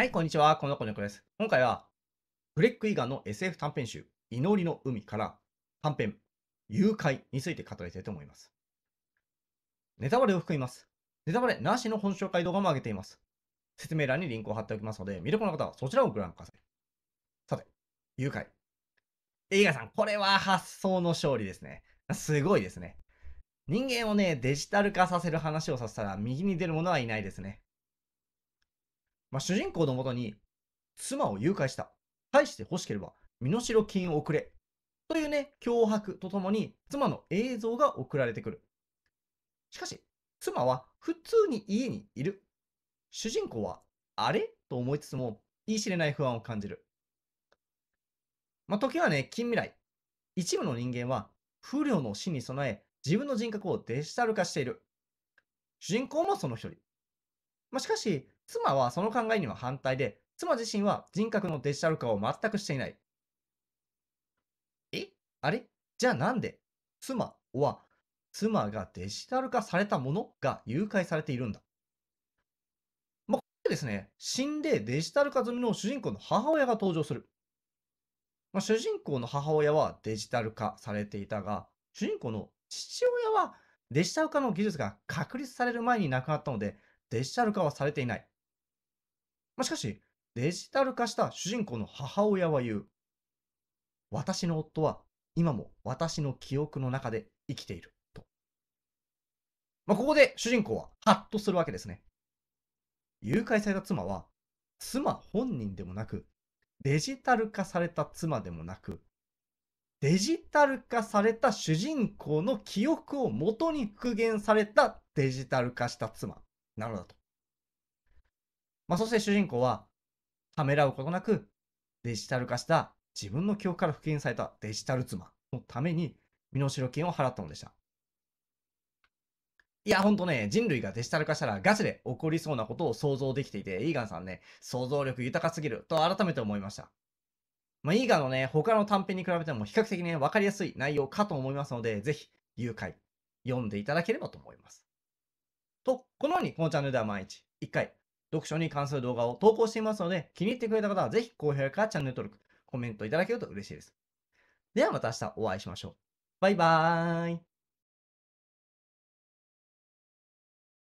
はい、こんにちは。この子の子です。今回は、ブレック・イーガの SF 短編集、祈りの海から短編、誘拐について語りたいと思います。ネタバレを含みます。ネタバレなしの本紹介動画も上げています。説明欄にリンクを貼っておきますので、見ころの方はそちらをご覧ください。さて、誘拐。イガさん、これは発想の勝利ですね。すごいですね。人間をね、デジタル化させる話をさせたら、右に出る者はいないですね。まあ、主人公のもとに妻を誘拐した。返して欲しければ身代金をくれ。というね、脅迫とともに妻の映像が送られてくる。しかし、妻は普通に家にいる。主人公は、あれと思いつつも、言い知れない不安を感じる。まあ、時はね、近未来。一部の人間は、不良の死に備え、自分の人格をデジタル化している。主人公もその一人。まあ、しかし、妻はその考えには反対で、妻自身は人格のデジタル化を全くしていない。えあれじゃあなんで妻は妻がデジタル化されたものが誘拐されているんだ。まあ、これですね、死んでデジタル化済みの主人公の母親が登場する。まあ、主人公の母親はデジタル化されていたが、主人公の父親はデジタル化の技術が確立される前に亡くなったので、デジタル化はされていない。まあ、しかし、デジタル化した主人公の母親は言う。私の夫は今も私の記憶の中で生きている。と。まあ、ここで主人公はハッとするわけですね。誘拐された妻は、妻本人でもなく、デジタル化された妻でもなく、デジタル化された主人公の記憶を元に復元されたデジタル化した妻なのだと。まあ、そして主人公は、ためらうことなく、デジタル化した自分の記憶から復元されたデジタル妻のために、身代金を払ったのでした。いや、ほんとね、人類がデジタル化したらガチで起こりそうなことを想像できていて、イーガンさんね、想像力豊かすぎると改めて思いました。まあ、イーガンのね、他の短編に比べても比較的ね、わかりやすい内容かと思いますので、ぜひ、誘拐、読んでいただければと思います。と、このように、このチャンネルでは毎日、1回、読書に関する動画を投稿していますので、気に入ってくれた方はぜひ高評価、チャンネル登録、コメントいただけると嬉しいです。ではまた明日お会いしましょう。バイバーイ。